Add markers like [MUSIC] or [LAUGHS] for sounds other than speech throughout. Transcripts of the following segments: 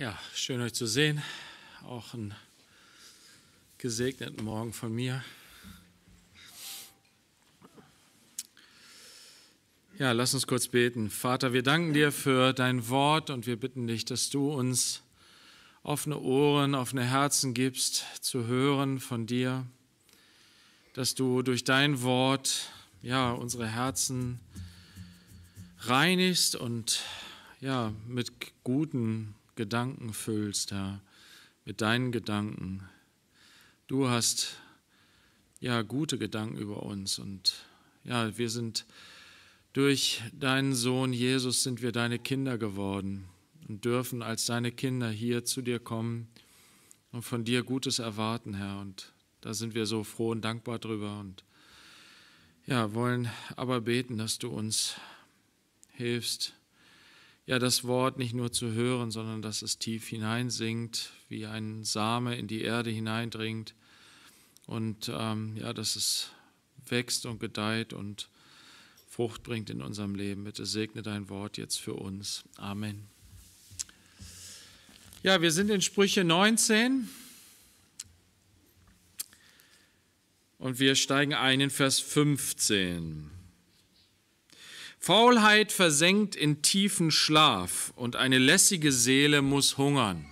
Ja, schön euch zu sehen. Auch einen gesegneten Morgen von mir. Ja, lass uns kurz beten. Vater, wir danken dir für dein Wort und wir bitten dich, dass du uns offene Ohren, offene Herzen gibst, zu hören von dir, dass du durch dein Wort ja, unsere Herzen reinigst und ja, mit guten Gedanken füllst, Herr, mit deinen Gedanken. Du hast ja gute Gedanken über uns und ja, wir sind durch deinen Sohn Jesus sind wir deine Kinder geworden und dürfen als deine Kinder hier zu dir kommen und von dir Gutes erwarten, Herr. Und da sind wir so froh und dankbar drüber und ja, wollen aber beten, dass du uns hilfst, ja das Wort nicht nur zu hören, sondern dass es tief hineinsinkt, wie ein Same in die Erde hineindringt und ähm, ja, dass es wächst und gedeiht und Frucht bringt in unserem Leben. Bitte segne dein Wort jetzt für uns. Amen. Ja, wir sind in Sprüche 19 und wir steigen ein in Vers 15. Faulheit versenkt in tiefen Schlaf und eine lässige Seele muss hungern.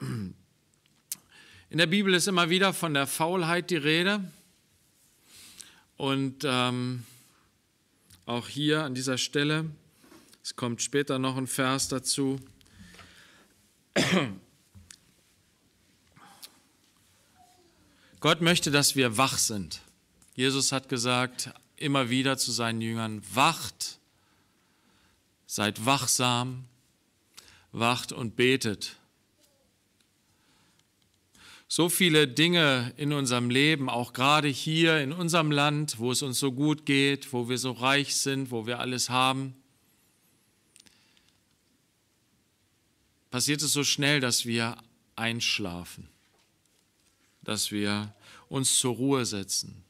In der Bibel ist immer wieder von der Faulheit die Rede. Und ähm, auch hier an dieser Stelle, es kommt später noch ein Vers dazu. Gott möchte, dass wir wach sind. Jesus hat gesagt, immer wieder zu seinen Jüngern, wacht, seid wachsam, wacht und betet. So viele Dinge in unserem Leben, auch gerade hier in unserem Land, wo es uns so gut geht, wo wir so reich sind, wo wir alles haben, passiert es so schnell, dass wir einschlafen, dass wir uns zur Ruhe setzen,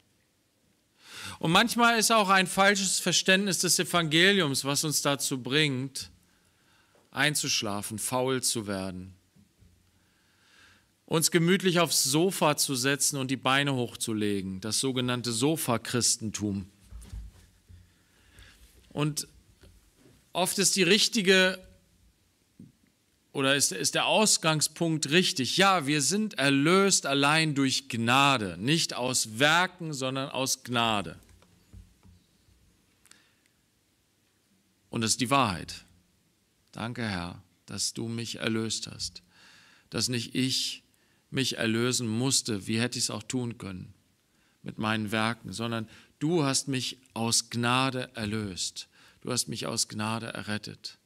und manchmal ist auch ein falsches Verständnis des Evangeliums, was uns dazu bringt, einzuschlafen, faul zu werden, uns gemütlich aufs Sofa zu setzen und die Beine hochzulegen, das sogenannte Sofa-Christentum. Und oft ist die richtige oder ist, ist der Ausgangspunkt richtig? Ja, wir sind erlöst allein durch Gnade, nicht aus Werken, sondern aus Gnade. Und das ist die Wahrheit. Danke, Herr, dass du mich erlöst hast. Dass nicht ich mich erlösen musste, wie hätte ich es auch tun können mit meinen Werken, sondern du hast mich aus Gnade erlöst. Du hast mich aus Gnade errettet.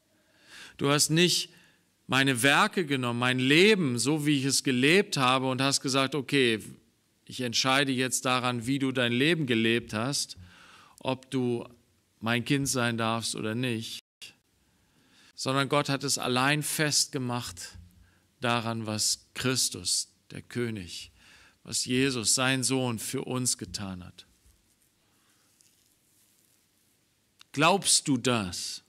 Du hast nicht meine Werke genommen, mein Leben, so wie ich es gelebt habe, und hast gesagt, okay, ich entscheide jetzt daran, wie du dein Leben gelebt hast, ob du mein Kind sein darfst oder nicht, sondern Gott hat es allein festgemacht daran, was Christus, der König, was Jesus, sein Sohn, für uns getan hat. Glaubst du das?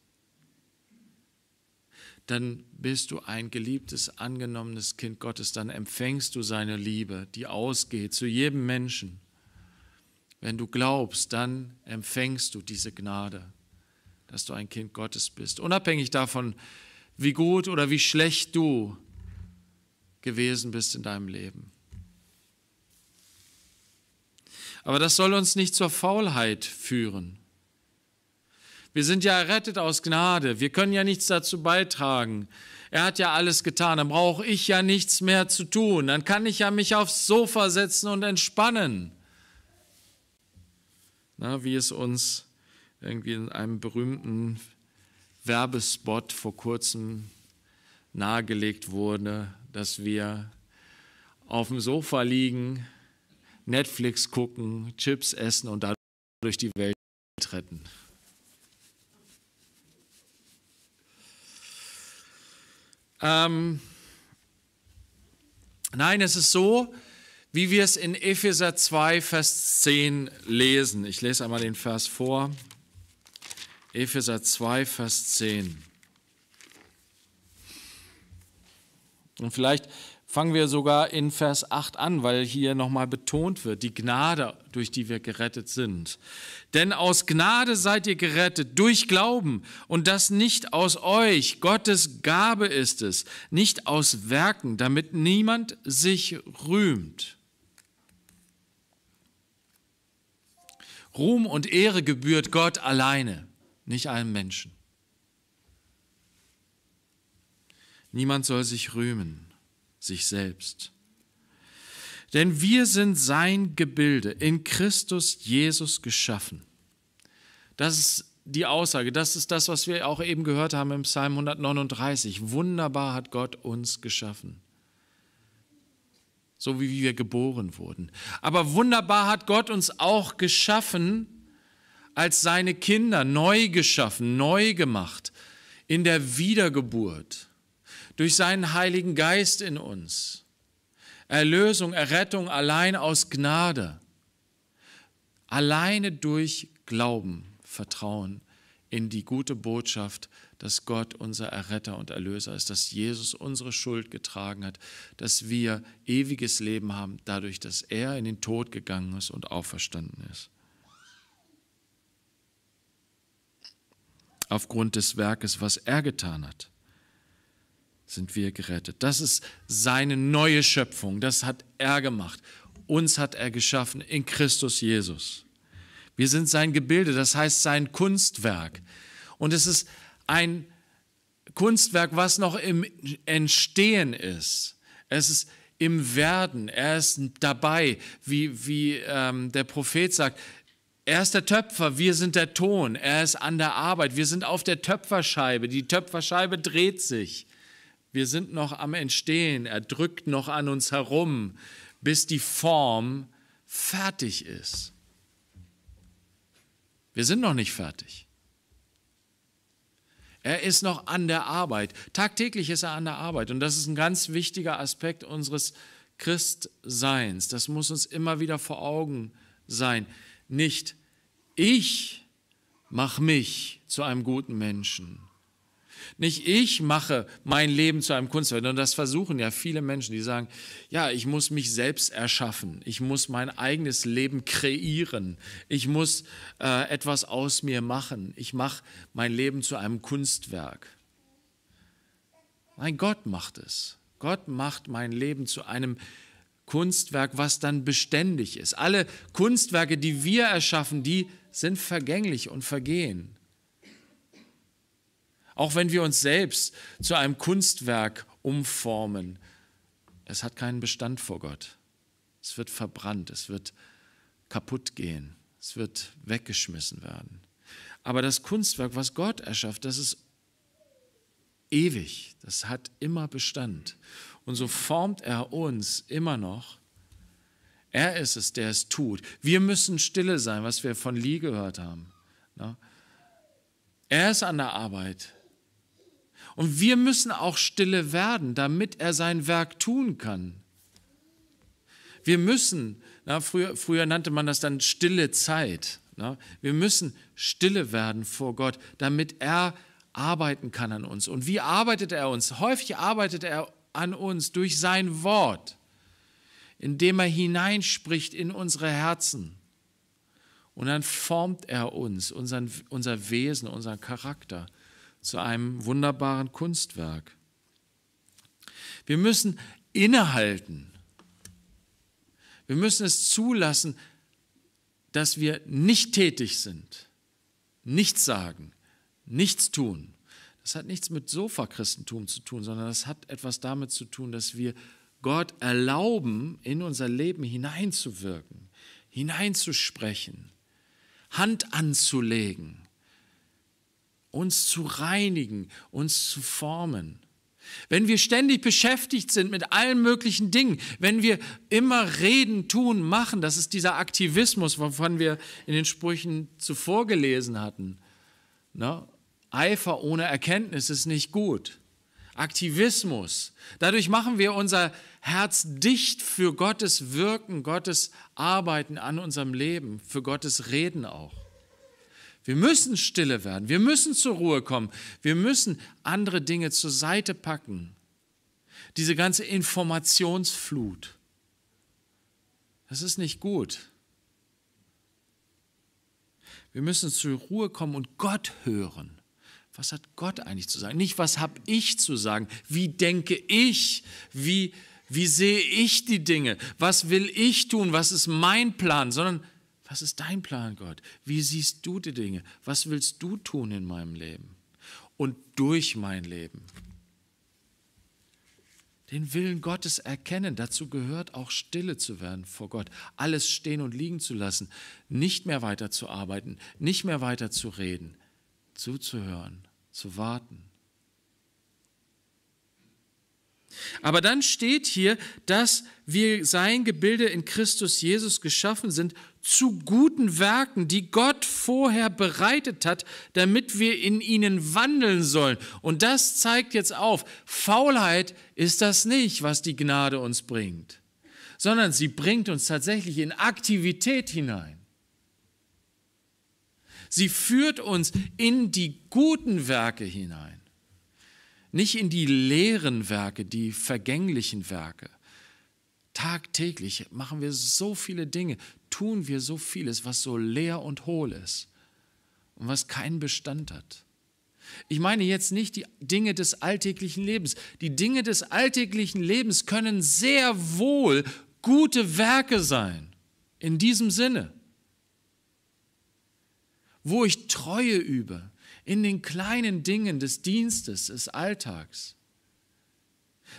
Dann bist du ein geliebtes, angenommenes Kind Gottes, dann empfängst du seine Liebe, die ausgeht zu jedem Menschen. Wenn du glaubst, dann empfängst du diese Gnade, dass du ein Kind Gottes bist. Unabhängig davon, wie gut oder wie schlecht du gewesen bist in deinem Leben. Aber das soll uns nicht zur Faulheit führen. Wir sind ja errettet aus Gnade. Wir können ja nichts dazu beitragen. Er hat ja alles getan. Dann brauche ich ja nichts mehr zu tun. Dann kann ich ja mich aufs Sofa setzen und entspannen. Na, wie es uns irgendwie in einem berühmten Werbespot vor kurzem nahegelegt wurde, dass wir auf dem Sofa liegen, Netflix gucken, Chips essen und dadurch die Welt retten. Ähm, nein, es ist so, wie wir es in Epheser 2, Vers 10 lesen. Ich lese einmal den Vers vor. Epheser 2, Vers 10. Und vielleicht fangen wir sogar in Vers 8 an, weil hier nochmal betont wird, die Gnade, durch die wir gerettet sind. Denn aus Gnade seid ihr gerettet, durch Glauben, und das nicht aus euch, Gottes Gabe ist es, nicht aus Werken, damit niemand sich rühmt. Ruhm und Ehre gebührt Gott alleine, nicht einem Menschen. Niemand soll sich rühmen, sich selbst. Denn wir sind sein Gebilde, in Christus Jesus geschaffen. Das ist die Aussage, das ist das, was wir auch eben gehört haben im Psalm 139. Wunderbar hat Gott uns geschaffen so wie wir geboren wurden. Aber wunderbar hat Gott uns auch geschaffen als seine Kinder, neu geschaffen, neu gemacht, in der Wiedergeburt, durch seinen Heiligen Geist in uns. Erlösung, Errettung allein aus Gnade, alleine durch Glauben, Vertrauen in die gute Botschaft dass Gott unser Erretter und Erlöser ist, dass Jesus unsere Schuld getragen hat, dass wir ewiges Leben haben, dadurch, dass er in den Tod gegangen ist und auferstanden ist. Aufgrund des Werkes, was er getan hat, sind wir gerettet. Das ist seine neue Schöpfung. Das hat er gemacht. Uns hat er geschaffen in Christus Jesus. Wir sind sein Gebilde, das heißt sein Kunstwerk. Und es ist ein Kunstwerk, was noch im Entstehen ist. Es ist im Werden, er ist dabei, wie, wie ähm, der Prophet sagt, er ist der Töpfer, wir sind der Ton, er ist an der Arbeit, wir sind auf der Töpferscheibe, die Töpferscheibe dreht sich, wir sind noch am Entstehen, er drückt noch an uns herum, bis die Form fertig ist. Wir sind noch nicht fertig. Er ist noch an der Arbeit. Tagtäglich ist er an der Arbeit. Und das ist ein ganz wichtiger Aspekt unseres Christseins. Das muss uns immer wieder vor Augen sein. Nicht ich mache mich zu einem guten Menschen, nicht ich mache mein Leben zu einem Kunstwerk. Und das versuchen ja viele Menschen, die sagen, ja, ich muss mich selbst erschaffen. Ich muss mein eigenes Leben kreieren. Ich muss äh, etwas aus mir machen. Ich mache mein Leben zu einem Kunstwerk. Nein, Gott macht es. Gott macht mein Leben zu einem Kunstwerk, was dann beständig ist. Alle Kunstwerke, die wir erschaffen, die sind vergänglich und vergehen. Auch wenn wir uns selbst zu einem Kunstwerk umformen, es hat keinen Bestand vor Gott. Es wird verbrannt, es wird kaputt gehen, es wird weggeschmissen werden. Aber das Kunstwerk, was Gott erschafft, das ist ewig, das hat immer Bestand. Und so formt er uns immer noch. Er ist es, der es tut. Wir müssen stille sein, was wir von Lee gehört haben. Er ist an der Arbeit. Und wir müssen auch stille werden, damit er sein Werk tun kann. Wir müssen, na, früher, früher nannte man das dann stille Zeit. Na, wir müssen stille werden vor Gott, damit er arbeiten kann an uns. Und wie arbeitet er uns? Häufig arbeitet er an uns durch sein Wort, indem er hineinspricht in unsere Herzen. Und dann formt er uns, unseren, unser Wesen, unseren Charakter zu einem wunderbaren Kunstwerk. Wir müssen innehalten. Wir müssen es zulassen, dass wir nicht tätig sind, nichts sagen, nichts tun. Das hat nichts mit Sofa-Christentum zu tun, sondern das hat etwas damit zu tun, dass wir Gott erlauben, in unser Leben hineinzuwirken, hineinzusprechen, Hand anzulegen uns zu reinigen, uns zu formen. Wenn wir ständig beschäftigt sind mit allen möglichen Dingen, wenn wir immer reden, tun, machen, das ist dieser Aktivismus, wovon wir in den Sprüchen zuvor gelesen hatten. Ne? Eifer ohne Erkenntnis ist nicht gut. Aktivismus. Dadurch machen wir unser Herz dicht für Gottes Wirken, Gottes Arbeiten an unserem Leben, für Gottes Reden auch. Wir müssen stille werden, wir müssen zur Ruhe kommen, wir müssen andere Dinge zur Seite packen. Diese ganze Informationsflut, das ist nicht gut. Wir müssen zur Ruhe kommen und Gott hören. Was hat Gott eigentlich zu sagen? Nicht, was habe ich zu sagen? Wie denke ich? Wie, wie sehe ich die Dinge? Was will ich tun? Was ist mein Plan? Sondern was ist dein Plan, Gott? Wie siehst du die Dinge? Was willst du tun in meinem Leben und durch mein Leben? Den Willen Gottes erkennen, dazu gehört auch stille zu werden vor Gott, alles stehen und liegen zu lassen, nicht mehr weiter zu arbeiten, nicht mehr weiter zu reden, zuzuhören, zu warten. Aber dann steht hier, dass wir sein Gebilde in Christus Jesus geschaffen sind zu guten Werken, die Gott vorher bereitet hat, damit wir in ihnen wandeln sollen. Und das zeigt jetzt auf, Faulheit ist das nicht, was die Gnade uns bringt, sondern sie bringt uns tatsächlich in Aktivität hinein. Sie führt uns in die guten Werke hinein, nicht in die leeren Werke, die vergänglichen Werke. Tagtäglich machen wir so viele Dinge, tun wir so vieles, was so leer und hohl ist und was keinen Bestand hat. Ich meine jetzt nicht die Dinge des alltäglichen Lebens. Die Dinge des alltäglichen Lebens können sehr wohl gute Werke sein. In diesem Sinne. Wo ich Treue übe in den kleinen Dingen des Dienstes, des Alltags.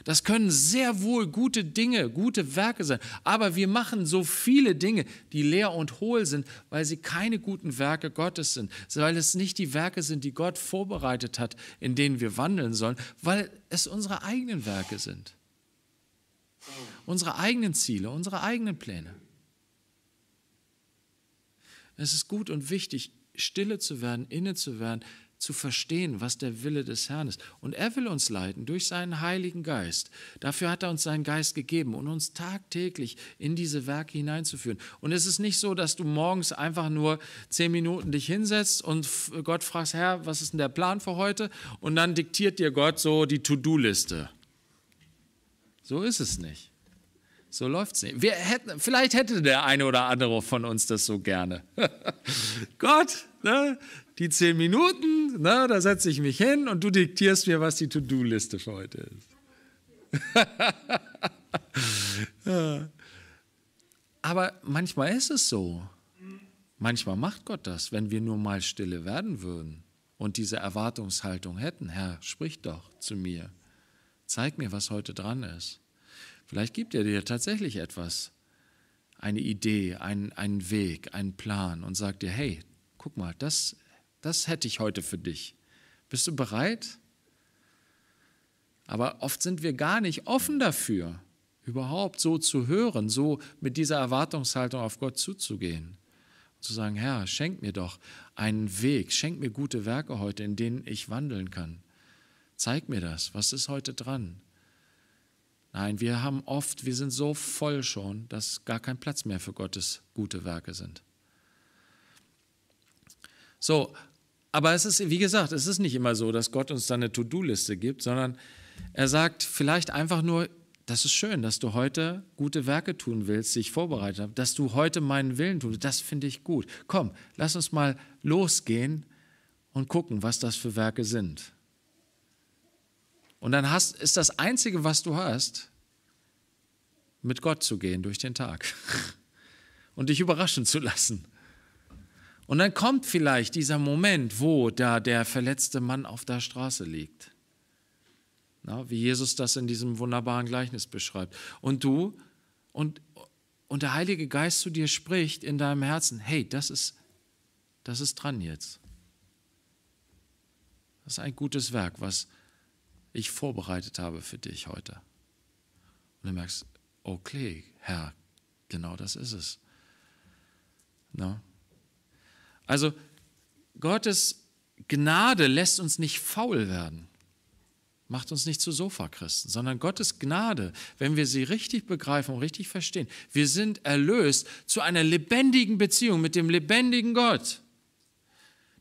Das können sehr wohl gute Dinge, gute Werke sein. Aber wir machen so viele Dinge, die leer und hohl sind, weil sie keine guten Werke Gottes sind, weil es nicht die Werke sind, die Gott vorbereitet hat, in denen wir wandeln sollen, weil es unsere eigenen Werke sind. Unsere eigenen Ziele, unsere eigenen Pläne. Es ist gut und wichtig, stille zu werden, inne zu werden, zu verstehen, was der Wille des Herrn ist. Und er will uns leiten durch seinen Heiligen Geist. Dafür hat er uns seinen Geist gegeben um uns tagtäglich in diese Werke hineinzuführen. Und es ist nicht so, dass du morgens einfach nur zehn Minuten dich hinsetzt und Gott fragst, Herr, was ist denn der Plan für heute? Und dann diktiert dir Gott so die To-Do-Liste. So ist es nicht. So läuft es nicht. Hätten, vielleicht hätte der eine oder andere von uns das so gerne. [LAUGHS] Gott, ne? die zehn Minuten, ne, da setze ich mich hin und du diktierst mir, was die To-Do-Liste für heute ist. [LAUGHS] Aber manchmal ist es so. Manchmal macht Gott das, wenn wir nur mal stille werden würden und diese Erwartungshaltung hätten. Herr, sprich doch zu mir. Zeig mir, was heute dran ist. Vielleicht gibt er dir tatsächlich etwas, eine Idee, einen, einen Weg, einen Plan und sagt dir, hey, guck mal, das das hätte ich heute für dich. Bist du bereit? Aber oft sind wir gar nicht offen dafür, überhaupt so zu hören, so mit dieser Erwartungshaltung auf Gott zuzugehen. zu sagen, Herr, schenk mir doch einen Weg, schenk mir gute Werke heute, in denen ich wandeln kann. Zeig mir das, was ist heute dran? Nein, wir haben oft, wir sind so voll schon, dass gar kein Platz mehr für Gottes gute Werke sind. So, aber es ist, wie gesagt, es ist nicht immer so, dass Gott uns dann eine To-Do-Liste gibt, sondern er sagt vielleicht einfach nur, das ist schön, dass du heute gute Werke tun willst, die ich vorbereitet habe, dass du heute meinen Willen tust. Das finde ich gut. Komm, lass uns mal losgehen und gucken, was das für Werke sind. Und dann hast, ist das Einzige, was du hast, mit Gott zu gehen durch den Tag [LAUGHS] und dich überraschen zu lassen. Und dann kommt vielleicht dieser Moment, wo da der verletzte Mann auf der Straße liegt. Na, wie Jesus das in diesem wunderbaren Gleichnis beschreibt. Und du und, und der Heilige Geist zu dir spricht in deinem Herzen, hey, das ist, das ist dran jetzt. Das ist ein gutes Werk, was ich vorbereitet habe für dich heute. Und du merkst, okay, Herr, genau das ist es. Na? Also Gottes Gnade lässt uns nicht faul werden, macht uns nicht zu Sofachristen, sondern Gottes Gnade, wenn wir sie richtig begreifen und richtig verstehen, wir sind erlöst zu einer lebendigen Beziehung mit dem lebendigen Gott,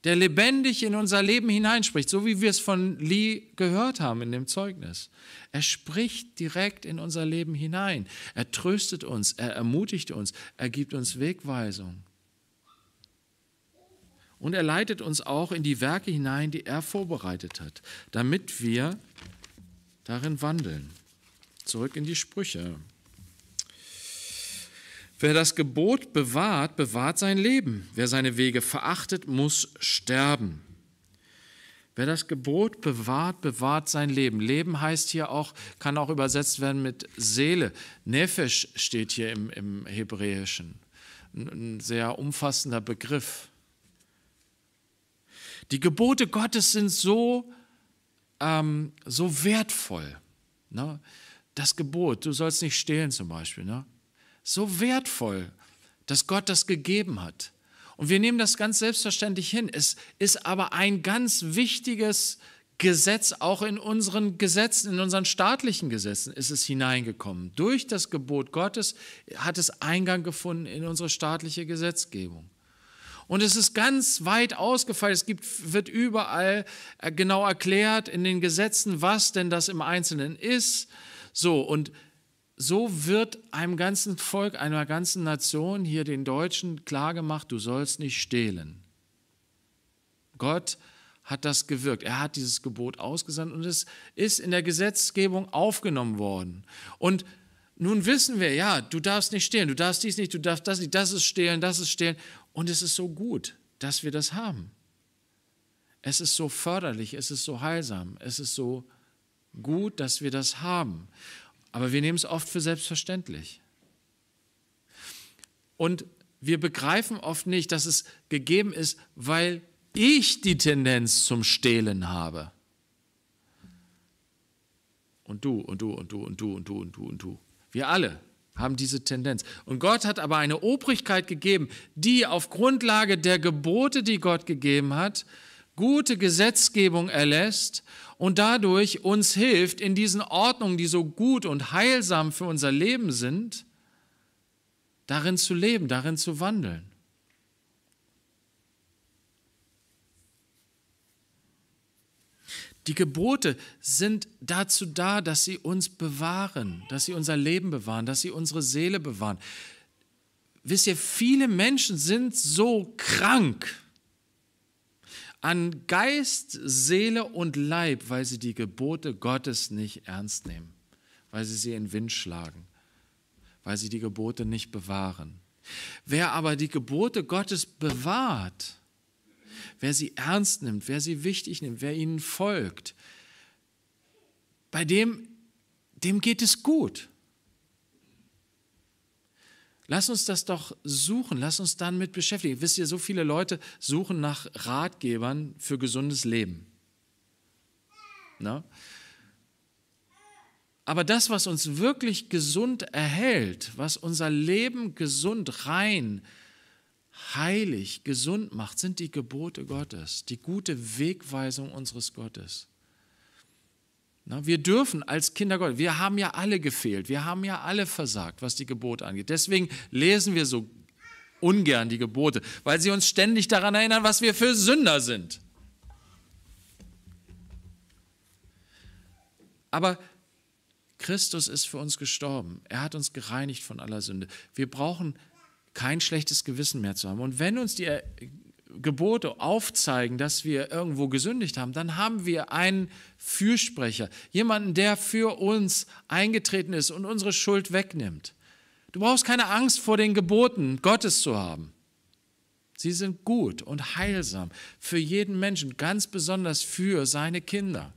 der lebendig in unser Leben hineinspricht, so wie wir es von Lee gehört haben in dem Zeugnis. Er spricht direkt in unser Leben hinein. Er tröstet uns, er ermutigt uns, er gibt uns Wegweisung. Und er leitet uns auch in die Werke hinein, die er vorbereitet hat, damit wir darin wandeln. Zurück in die Sprüche. Wer das Gebot bewahrt, bewahrt sein Leben. Wer seine Wege verachtet, muss sterben. Wer das Gebot bewahrt, bewahrt sein Leben. Leben heißt hier auch, kann auch übersetzt werden mit Seele. Nefesh steht hier im, im Hebräischen. Ein, ein sehr umfassender Begriff. Die Gebote Gottes sind so, ähm, so wertvoll. Ne? Das Gebot, du sollst nicht stehlen zum Beispiel, ne? so wertvoll, dass Gott das gegeben hat. Und wir nehmen das ganz selbstverständlich hin. Es ist aber ein ganz wichtiges Gesetz, auch in unseren Gesetzen, in unseren staatlichen Gesetzen ist es hineingekommen. Durch das Gebot Gottes hat es Eingang gefunden in unsere staatliche Gesetzgebung. Und es ist ganz weit ausgefeilt. Es gibt, wird überall äh, genau erklärt in den Gesetzen, was denn das im Einzelnen ist. So, und so wird einem ganzen Volk, einer ganzen Nation, hier den Deutschen, klargemacht, du sollst nicht stehlen. Gott hat das gewirkt. Er hat dieses Gebot ausgesandt und es ist in der Gesetzgebung aufgenommen worden. Und nun wissen wir, ja, du darfst nicht stehlen, du darfst dies nicht, du darfst das nicht, das ist stehlen, das ist stehlen. Und es ist so gut, dass wir das haben. Es ist so förderlich, es ist so heilsam, es ist so gut, dass wir das haben. Aber wir nehmen es oft für selbstverständlich. Und wir begreifen oft nicht, dass es gegeben ist, weil ich die Tendenz zum Stehlen habe. Und du und du und du und du und du und du und du. Wir alle haben diese Tendenz. Und Gott hat aber eine Obrigkeit gegeben, die auf Grundlage der Gebote, die Gott gegeben hat, gute Gesetzgebung erlässt und dadurch uns hilft, in diesen Ordnungen, die so gut und heilsam für unser Leben sind, darin zu leben, darin zu wandeln. Die Gebote sind dazu da, dass sie uns bewahren, dass sie unser Leben bewahren, dass sie unsere Seele bewahren. Wisst ihr, viele Menschen sind so krank an Geist, Seele und Leib, weil sie die Gebote Gottes nicht ernst nehmen, weil sie sie in den Wind schlagen, weil sie die Gebote nicht bewahren. Wer aber die Gebote Gottes bewahrt, wer sie ernst nimmt, wer sie wichtig nimmt, wer ihnen folgt, bei dem, dem geht es gut. Lass uns das doch suchen, lass uns dann mit beschäftigen. Wisst ihr, so viele Leute suchen nach Ratgebern für gesundes Leben. Na? Aber das, was uns wirklich gesund erhält, was unser Leben gesund, rein, äh, heilig, gesund macht, sind die Gebote Gottes, die gute Wegweisung unseres Gottes. Wir dürfen als Kinder Gottes, wir haben ja alle gefehlt, wir haben ja alle versagt, was die Gebote angeht. Deswegen lesen wir so ungern die Gebote, weil sie uns ständig daran erinnern, was wir für Sünder sind. Aber Christus ist für uns gestorben. Er hat uns gereinigt von aller Sünde. Wir brauchen kein schlechtes Gewissen mehr zu haben. Und wenn uns die Gebote aufzeigen, dass wir irgendwo gesündigt haben, dann haben wir einen Fürsprecher, jemanden, der für uns eingetreten ist und unsere Schuld wegnimmt. Du brauchst keine Angst vor den Geboten Gottes zu haben. Sie sind gut und heilsam für jeden Menschen, ganz besonders für seine Kinder.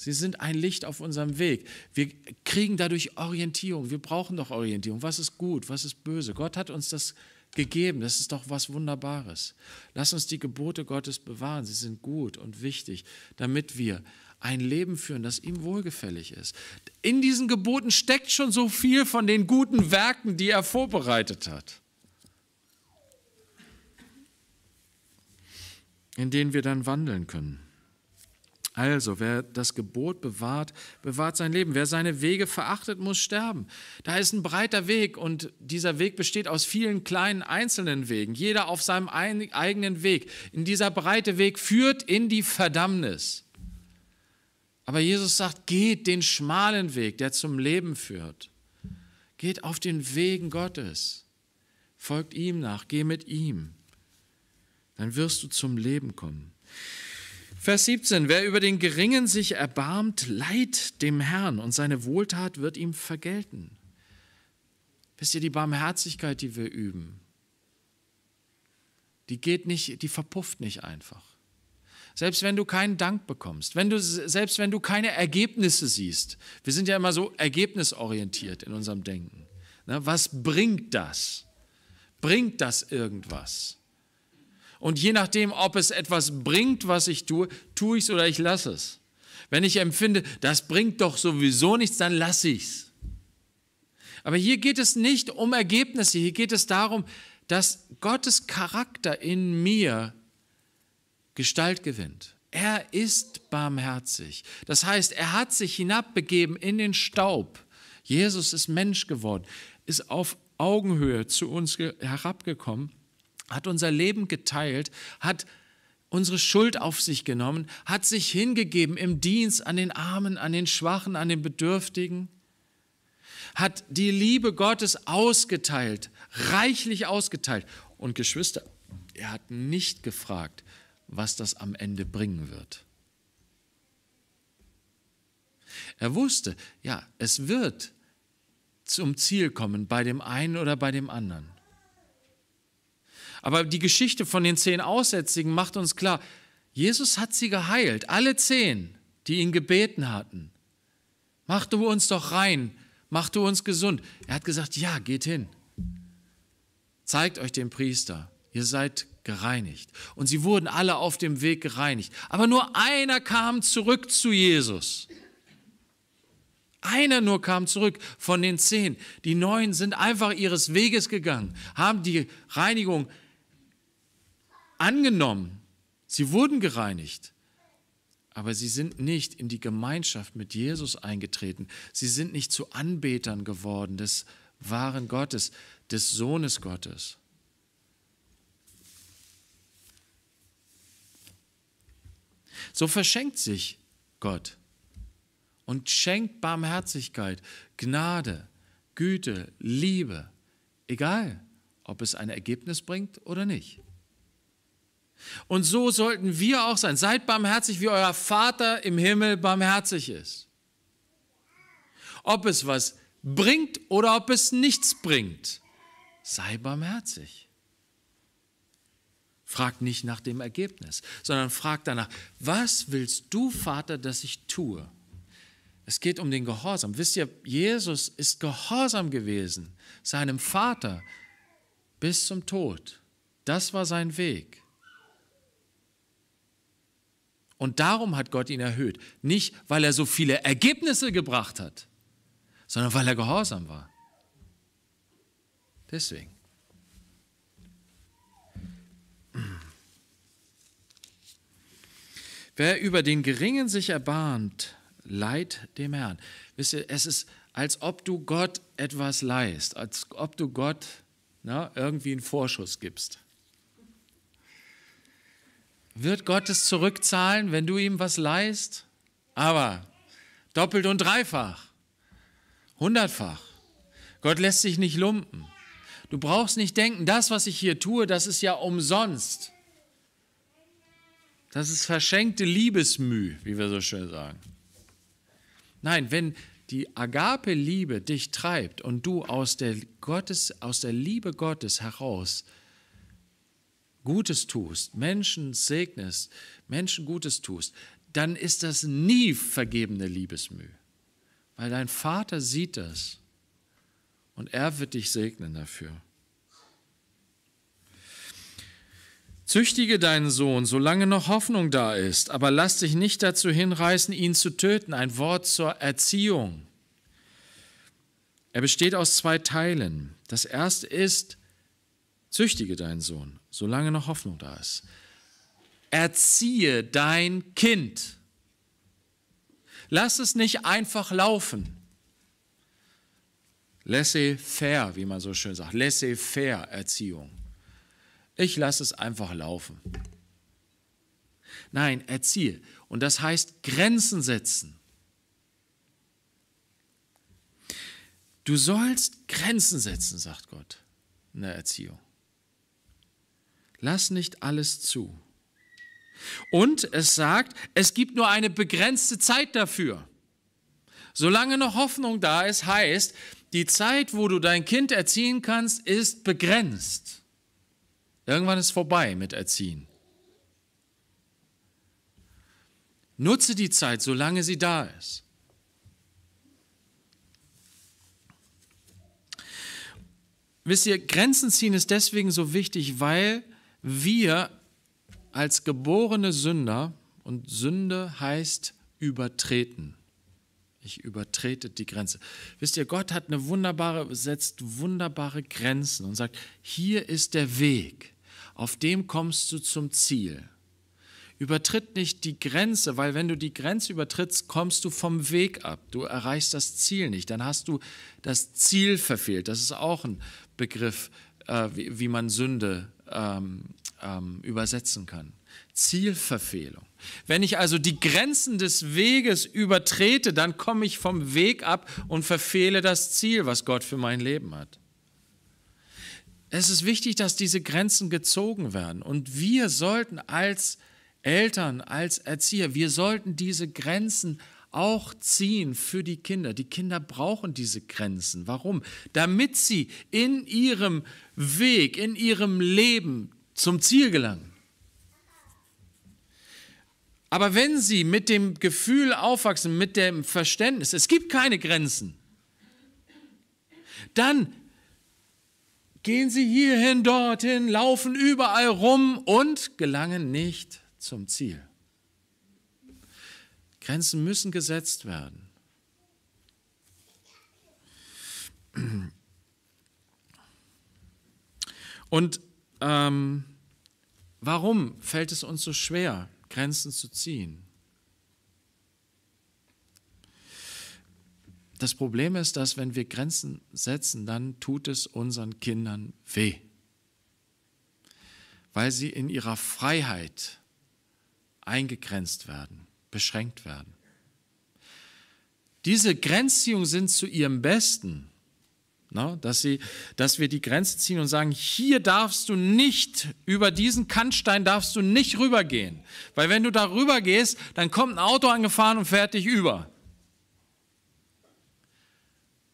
Sie sind ein Licht auf unserem Weg. Wir kriegen dadurch Orientierung. Wir brauchen doch Orientierung. Was ist gut? Was ist böse? Gott hat uns das gegeben. Das ist doch was Wunderbares. Lass uns die Gebote Gottes bewahren. Sie sind gut und wichtig, damit wir ein Leben führen, das ihm wohlgefällig ist. In diesen Geboten steckt schon so viel von den guten Werken, die er vorbereitet hat. in denen wir dann wandeln können. Also, wer das Gebot bewahrt, bewahrt sein Leben. Wer seine Wege verachtet, muss sterben. Da ist ein breiter Weg und dieser Weg besteht aus vielen kleinen einzelnen Wegen, jeder auf seinem eigenen Weg. In dieser breite Weg führt in die Verdammnis. Aber Jesus sagt, geht den schmalen Weg, der zum Leben führt. Geht auf den Wegen Gottes. Folgt ihm nach, geh mit ihm. Dann wirst du zum Leben kommen. Vers 17, wer über den Geringen sich erbarmt, leiht dem Herrn und seine Wohltat wird ihm vergelten. Wisst ihr, die Barmherzigkeit, die wir üben, die geht nicht, die verpufft nicht einfach. Selbst wenn du keinen Dank bekommst, wenn du, selbst wenn du keine Ergebnisse siehst. Wir sind ja immer so ergebnisorientiert in unserem Denken. Was bringt das? Bringt das irgendwas? Und je nachdem, ob es etwas bringt, was ich tue, tue ich es oder ich lasse es. Wenn ich empfinde, das bringt doch sowieso nichts, dann lasse ich es. Aber hier geht es nicht um Ergebnisse, hier geht es darum, dass Gottes Charakter in mir Gestalt gewinnt. Er ist barmherzig. Das heißt, er hat sich hinabbegeben in den Staub. Jesus ist Mensch geworden, ist auf Augenhöhe zu uns herabgekommen hat unser Leben geteilt, hat unsere Schuld auf sich genommen, hat sich hingegeben im Dienst an den Armen, an den Schwachen, an den Bedürftigen, hat die Liebe Gottes ausgeteilt, reichlich ausgeteilt. Und Geschwister, er hat nicht gefragt, was das am Ende bringen wird. Er wusste, ja, es wird zum Ziel kommen, bei dem einen oder bei dem anderen. Aber die Geschichte von den zehn Aussätzigen macht uns klar, Jesus hat sie geheilt, alle zehn, die ihn gebeten hatten. Mach du uns doch rein, mach du uns gesund. Er hat gesagt, ja, geht hin. Zeigt euch dem Priester, ihr seid gereinigt. Und sie wurden alle auf dem Weg gereinigt. Aber nur einer kam zurück zu Jesus. Einer nur kam zurück von den zehn. Die neun sind einfach ihres Weges gegangen, haben die Reinigung angenommen, sie wurden gereinigt, aber sie sind nicht in die Gemeinschaft mit Jesus eingetreten. Sie sind nicht zu Anbetern geworden des wahren Gottes, des Sohnes Gottes. So verschenkt sich Gott und schenkt Barmherzigkeit, Gnade, Güte, Liebe, egal ob es ein Ergebnis bringt oder nicht. Und so sollten wir auch sein. Seid barmherzig, wie euer Vater im Himmel barmherzig ist. Ob es was bringt oder ob es nichts bringt, sei barmherzig. Frag nicht nach dem Ergebnis, sondern frag danach, was willst du, Vater, dass ich tue? Es geht um den Gehorsam. Wisst ihr, Jesus ist gehorsam gewesen seinem Vater bis zum Tod. Das war sein Weg. Und darum hat Gott ihn erhöht. Nicht, weil er so viele Ergebnisse gebracht hat, sondern weil er gehorsam war. Deswegen. Wer über den Geringen sich erbarmt, leiht dem Herrn. Wisst ihr, es ist, als ob du Gott etwas leihst, als ob du Gott na, irgendwie einen Vorschuss gibst wird Gott es zurückzahlen, wenn du ihm was leist? Aber doppelt und dreifach, hundertfach. Gott lässt sich nicht lumpen. Du brauchst nicht denken, das, was ich hier tue, das ist ja umsonst. Das ist verschenkte Liebesmüh, wie wir so schön sagen. Nein, wenn die Agape-Liebe dich treibt und du aus der, Gottes, aus der Liebe Gottes heraus Gutes tust, Menschen segnest, Menschen Gutes tust, dann ist das nie vergebene Liebesmüh, weil dein Vater sieht das und er wird dich segnen dafür. Züchtige deinen Sohn, solange noch Hoffnung da ist, aber lass dich nicht dazu hinreißen, ihn zu töten. Ein Wort zur Erziehung. Er besteht aus zwei Teilen. Das erste ist, züchtige deinen Sohn solange noch Hoffnung da ist. Erziehe dein Kind. Lass es nicht einfach laufen. Laissez-faire, wie man so schön sagt. Laissez-faire Erziehung. Ich lasse es einfach laufen. Nein, erziehe. Und das heißt Grenzen setzen. Du sollst Grenzen setzen, sagt Gott in der Erziehung. Lass nicht alles zu. Und es sagt, es gibt nur eine begrenzte Zeit dafür. Solange noch Hoffnung da ist, heißt, die Zeit, wo du dein Kind erziehen kannst, ist begrenzt. Irgendwann ist vorbei mit Erziehen. Nutze die Zeit, solange sie da ist. Wisst ihr, Grenzen ziehen ist deswegen so wichtig, weil wir als geborene Sünder, und Sünde heißt übertreten. Ich übertrete die Grenze. Wisst ihr, Gott hat eine wunderbare, setzt wunderbare Grenzen und sagt, hier ist der Weg, auf dem kommst du zum Ziel. Übertritt nicht die Grenze, weil wenn du die Grenze übertrittst, kommst du vom Weg ab. Du erreichst das Ziel nicht. Dann hast du das Ziel verfehlt. Das ist auch ein Begriff, äh, wie, wie man Sünde ähm, ähm, übersetzen kann. Zielverfehlung. Wenn ich also die Grenzen des Weges übertrete, dann komme ich vom Weg ab und verfehle das Ziel, was Gott für mein Leben hat. Es ist wichtig, dass diese Grenzen gezogen werden. Und wir sollten als Eltern, als Erzieher, wir sollten diese Grenzen auch ziehen für die Kinder. Die Kinder brauchen diese Grenzen. Warum? Damit sie in ihrem Weg, in ihrem Leben zum Ziel gelangen. Aber wenn sie mit dem Gefühl aufwachsen, mit dem Verständnis, es gibt keine Grenzen, dann gehen sie hierhin, dorthin, laufen überall rum und gelangen nicht zum Ziel. Grenzen müssen gesetzt werden. Und ähm, warum fällt es uns so schwer, Grenzen zu ziehen? Das Problem ist, dass wenn wir Grenzen setzen, dann tut es unseren Kindern weh, weil sie in ihrer Freiheit eingegrenzt werden beschränkt werden. Diese Grenzziehungen sind zu ihrem Besten, na, ne? dass, sie, dass wir die Grenze ziehen und sagen, hier darfst du nicht, über diesen Kantstein darfst du nicht rübergehen. Weil wenn du da rübergehst, dann kommt ein Auto angefahren und fährt dich über.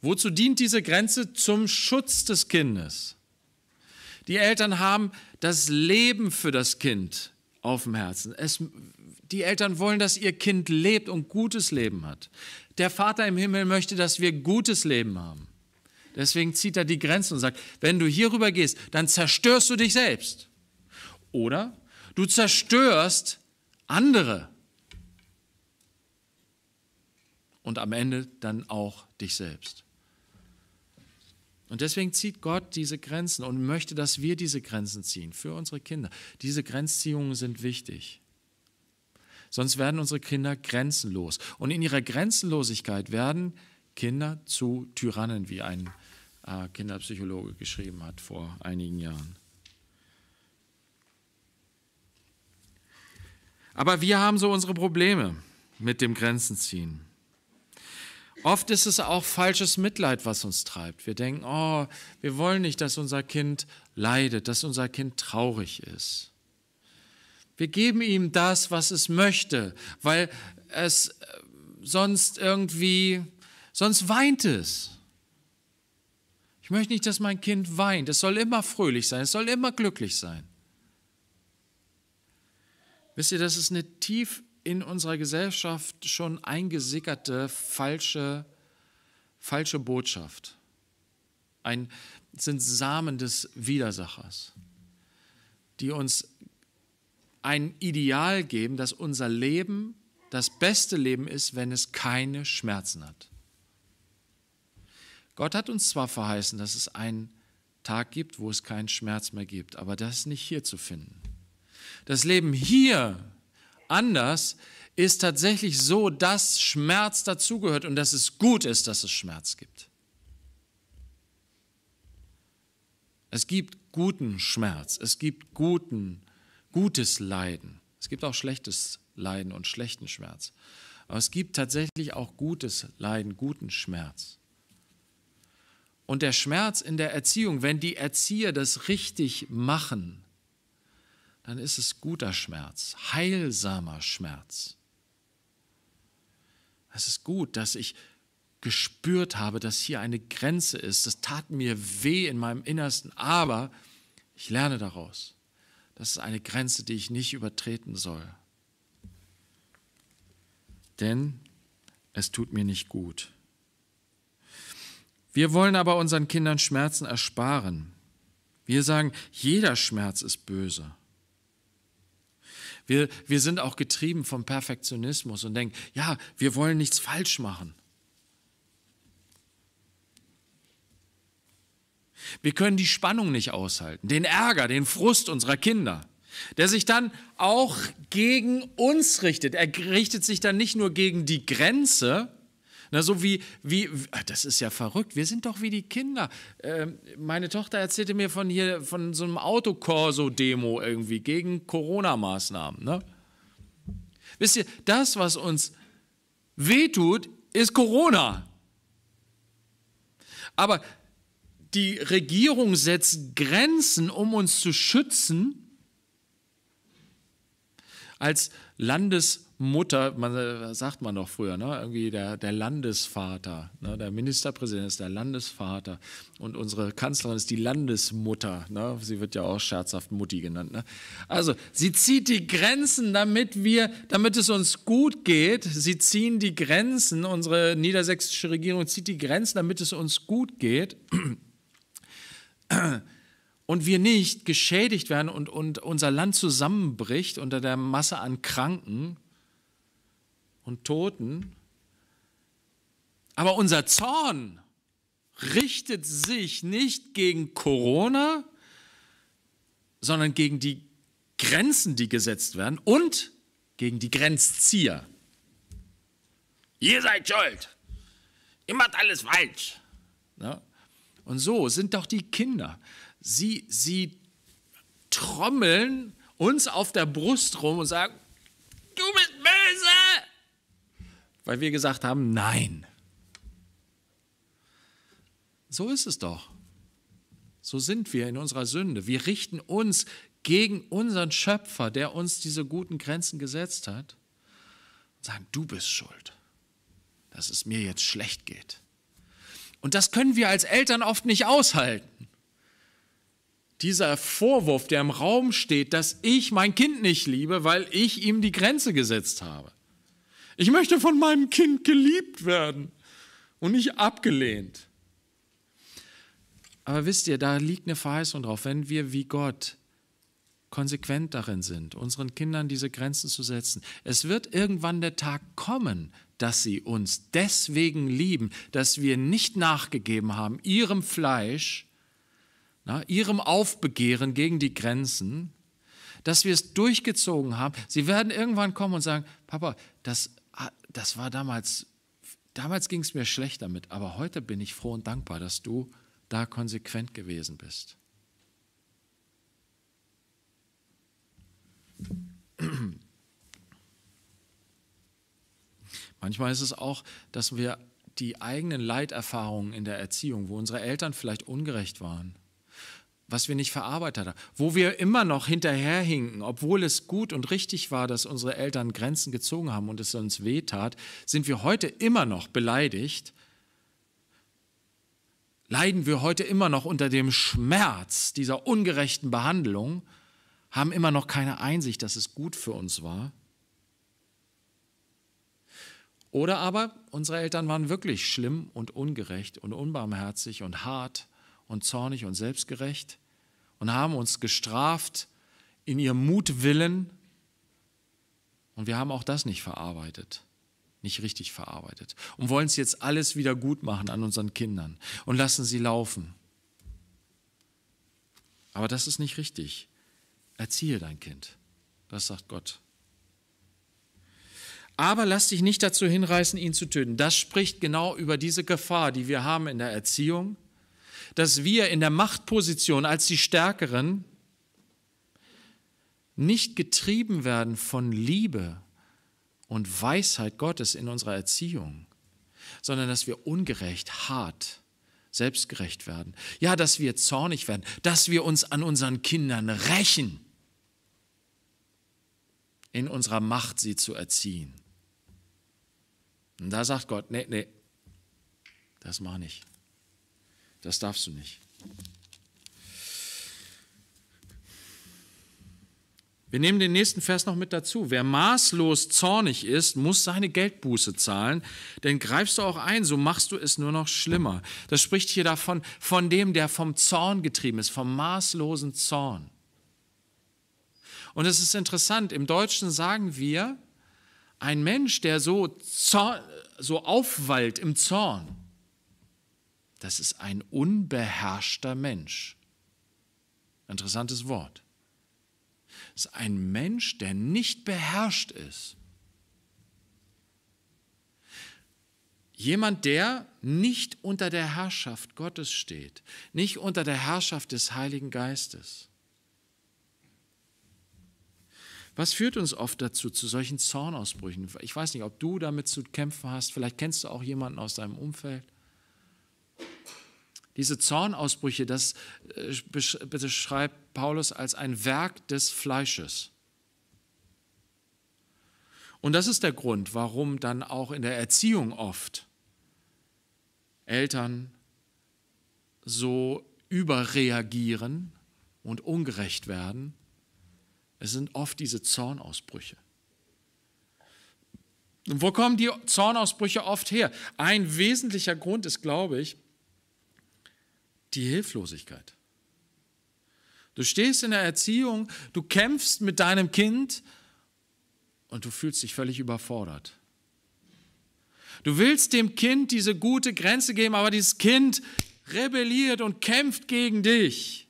Wozu dient diese Grenze? Zum Schutz des Kindes. Die Eltern haben das Leben für das Kind auf dem Herzen. Es die Eltern wollen, dass ihr Kind lebt und gutes Leben hat. Der Vater im Himmel möchte, dass wir gutes Leben haben. Deswegen zieht er die Grenzen und sagt, wenn du hierüber gehst, dann zerstörst du dich selbst. Oder du zerstörst andere. Und am Ende dann auch dich selbst. Und deswegen zieht Gott diese Grenzen und möchte, dass wir diese Grenzen ziehen für unsere Kinder. Diese Grenzziehungen sind wichtig. Sonst werden unsere Kinder grenzenlos. Und in ihrer Grenzenlosigkeit werden Kinder zu Tyrannen, wie ein äh, Kinderpsychologe geschrieben hat vor einigen Jahren. Aber wir haben so unsere Probleme mit dem Grenzenziehen. Oft ist es auch falsches Mitleid, was uns treibt. Wir denken, oh, wir wollen nicht, dass unser Kind leidet, dass unser Kind traurig ist. Wir geben ihm das, was es möchte, weil es äh, sonst irgendwie, sonst weint es. Ich möchte nicht, dass mein Kind weint. Es soll immer fröhlich sein, es soll immer glücklich sein. Wisst ihr, das ist eine tief in unserer Gesellschaft schon eingesickerte falsche, falsche Botschaft. Ein, sind Samen des Widersachers, die uns ein Ideal geben, dass unser Leben das beste Leben ist, wenn es keine Schmerzen hat. Gott hat uns zwar verheißen, dass es einen Tag gibt, wo es keinen Schmerz mehr gibt, aber das ist nicht hier zu finden. Das Leben hier anders ist tatsächlich so, dass Schmerz dazugehört und dass es gut ist, dass es Schmerz gibt. Es gibt guten Schmerz, es gibt guten Schmerz gutes Leiden. Es gibt auch schlechtes Leiden und schlechten Schmerz. Aber es gibt tatsächlich auch gutes Leiden, guten Schmerz. Und der Schmerz in der Erziehung, wenn die Erzieher das richtig machen, dann ist es guter Schmerz, heilsamer Schmerz. Es ist gut, dass ich gespürt habe, dass hier eine Grenze ist. Das tat mir weh in meinem Innersten, aber ich lerne daraus. Das ist eine Grenze, die ich nicht übertreten soll. Denn es tut mir nicht gut. Wir wollen aber unseren Kindern Schmerzen ersparen. Wir sagen, jeder Schmerz ist böse. Wir, wir sind auch getrieben vom Perfektionismus und denken, ja, wir wollen nichts falsch machen. Wir können die Spannung nicht aushalten, den Ärger, den Frust unserer Kinder, der sich dann auch gegen uns richtet. Er richtet sich dann nicht nur gegen die Grenze, na, so wie, wie, ah, das ist ja verrückt, wir sind doch wie die Kinder. Äh, meine Tochter erzählte mir von hier, von so einem Autokorso-Demo irgendwie gegen Corona-Maßnahmen. Ne? Wisst ihr, das, was uns wehtut, ist Corona. Aber die Regierung setzt Grenzen, um uns zu schützen. Als Landesmutter, man, äh, sagt man doch früher, ne? irgendwie der, der Landesvater, ne? der Ministerpräsident ist der Landesvater und unsere Kanzlerin ist die Landesmutter. Ne? Sie wird ja auch scherzhaft Mutti genannt. Ne? Also, sie zieht die Grenzen, damit, wir, damit es uns gut geht. Sie ziehen die Grenzen, unsere niedersächsische Regierung zieht die Grenzen, damit es uns gut geht und wir nicht geschädigt werden und, und unser Land zusammenbricht unter der Masse an Kranken und Toten. Aber unser Zorn richtet sich nicht gegen Corona, sondern gegen die Grenzen, die gesetzt werden und gegen die Grenzzieher. Ihr seid schuld. Ihr macht alles falsch. Ja? Und so sind doch die Kinder. Sie, sie trommeln uns auf der Brust rum und sagen, du bist böse, weil wir gesagt haben, nein. So ist es doch. So sind wir in unserer Sünde. Wir richten uns gegen unseren Schöpfer, der uns diese guten Grenzen gesetzt hat, und sagen, du bist schuld, dass es mir jetzt schlecht geht. Und das können wir als Eltern oft nicht aushalten. Dieser Vorwurf, der im Raum steht, dass ich mein Kind nicht liebe, weil ich ihm die Grenze gesetzt habe. Ich möchte von meinem Kind geliebt werden und nicht abgelehnt. Aber wisst ihr, da liegt eine Verheißung drauf. Wenn wir wie Gott konsequent darin sind, unseren Kindern diese Grenzen zu setzen, es wird irgendwann der Tag kommen, dass sie uns deswegen lieben, dass wir nicht nachgegeben haben, ihrem Fleisch, na, ihrem Aufbegehren gegen die Grenzen, dass wir es durchgezogen haben. Sie werden irgendwann kommen und sagen, Papa, das, ah, das war damals, damals ging es mir schlecht damit, aber heute bin ich froh und dankbar, dass du da konsequent gewesen bist. [CLEARS THROAT] Manchmal ist es auch, dass wir die eigenen Leiterfahrungen in der Erziehung, wo unsere Eltern vielleicht ungerecht waren, was wir nicht verarbeitet haben, wo wir immer noch hinterherhinken, obwohl es gut und richtig war, dass unsere Eltern Grenzen gezogen haben und es uns wehtat, sind wir heute immer noch beleidigt. Leiden wir heute immer noch unter dem Schmerz dieser ungerechten Behandlung, haben immer noch keine Einsicht, dass es gut für uns war. Oder aber unsere Eltern waren wirklich schlimm und ungerecht und unbarmherzig und hart und zornig und selbstgerecht und haben uns gestraft in ihrem Mutwillen. Und wir haben auch das nicht verarbeitet, nicht richtig verarbeitet. Und wollen es jetzt alles wieder gut machen an unseren Kindern und lassen sie laufen. Aber das ist nicht richtig. Erziehe dein Kind. Das sagt Gott. Aber lass dich nicht dazu hinreißen, ihn zu töten. Das spricht genau über diese Gefahr, die wir haben in der Erziehung, dass wir in der Machtposition als die Stärkeren nicht getrieben werden von Liebe und Weisheit Gottes in unserer Erziehung, sondern dass wir ungerecht, hart, selbstgerecht werden. Ja, dass wir zornig werden, dass wir uns an unseren Kindern rächen in unserer Macht, sie zu erziehen. Und da sagt Gott, nee, nee, das mach nicht. Das darfst du nicht. Wir nehmen den nächsten Vers noch mit dazu. Wer maßlos zornig ist, muss seine Geldbuße zahlen, denn greifst du auch ein, so machst du es nur noch schlimmer. Das spricht hier davon, von dem, der vom Zorn getrieben ist, vom maßlosen Zorn. Und es ist interessant, im Deutschen sagen wir, ein Mensch, der so, Zorn, so aufwallt im Zorn, das ist ein unbeherrschter Mensch. Interessantes Wort. Das ist ein Mensch, der nicht beherrscht ist. Jemand, der nicht unter der Herrschaft Gottes steht, nicht unter der Herrschaft des Heiligen Geistes. Was führt uns oft dazu, zu solchen Zornausbrüchen? Ich weiß nicht, ob du damit zu kämpfen hast, vielleicht kennst du auch jemanden aus deinem Umfeld. Diese Zornausbrüche, das äh, beschreibt Paulus als ein Werk des Fleisches. Und das ist der Grund, warum dann auch in der Erziehung oft Eltern so überreagieren und ungerecht werden es sind oft diese Zornausbrüche. Und wo kommen die Zornausbrüche oft her? Ein wesentlicher Grund ist, glaube ich, die Hilflosigkeit. Du stehst in der Erziehung, du kämpfst mit deinem Kind und du fühlst dich völlig überfordert. Du willst dem Kind diese gute Grenze geben, aber dieses Kind rebelliert und kämpft gegen dich.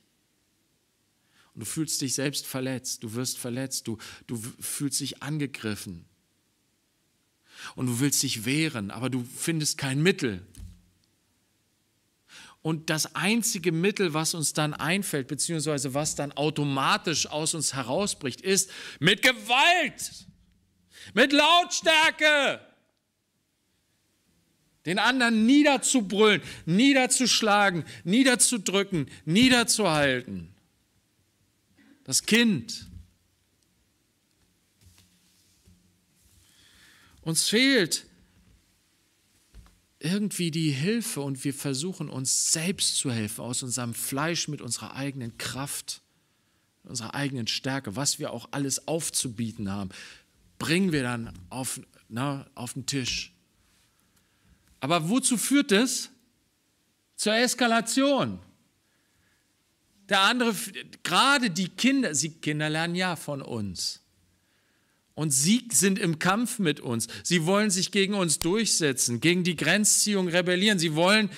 Und du fühlst dich selbst verletzt, du wirst verletzt, du, du fühlst dich angegriffen. Und du willst dich wehren, aber du findest kein Mittel. Und das einzige Mittel, was uns dann einfällt, beziehungsweise was dann automatisch aus uns herausbricht, ist mit Gewalt, mit Lautstärke, den anderen niederzubrüllen, niederzuschlagen, niederzudrücken, niederzuhalten das Kind. Uns fehlt irgendwie die Hilfe und wir versuchen uns selbst zu helfen aus unserem Fleisch mit unserer eigenen Kraft, unserer eigenen Stärke, was wir auch alles aufzubieten haben, bringen wir dann auf, na, auf den Tisch. Aber wozu führt es? Zur Eskalation. Der andere, gerade die Kinder, sie Kinder lernen ja von uns. Und sie sind im Kampf mit uns. Sie wollen sich gegen uns durchsetzen, gegen die Grenzziehung rebellieren. Sie wollen,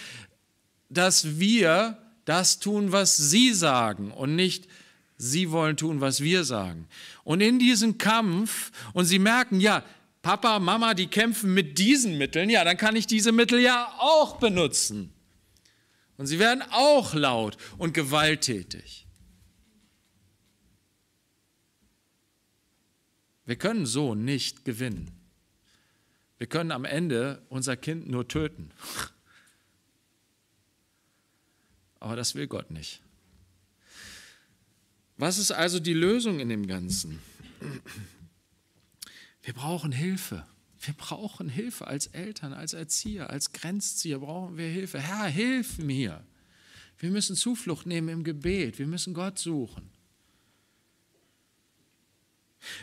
dass wir das tun, was sie sagen und nicht sie wollen tun, was wir sagen. Und in diesem Kampf, und sie merken, ja, Papa, Mama, die kämpfen mit diesen Mitteln, ja, dann kann ich diese Mittel ja auch benutzen. Und sie werden auch laut und gewalttätig. Wir können so nicht gewinnen. Wir können am Ende unser Kind nur töten. [LAUGHS] Aber das will Gott nicht. Was ist also die Lösung in dem Ganzen? Wir brauchen Hilfe. Wir brauchen Hilfe als Eltern, als Erzieher, als Grenzzieher brauchen wir Hilfe. Herr, hilf mir. Wir müssen Zuflucht nehmen im Gebet. Wir müssen Gott suchen.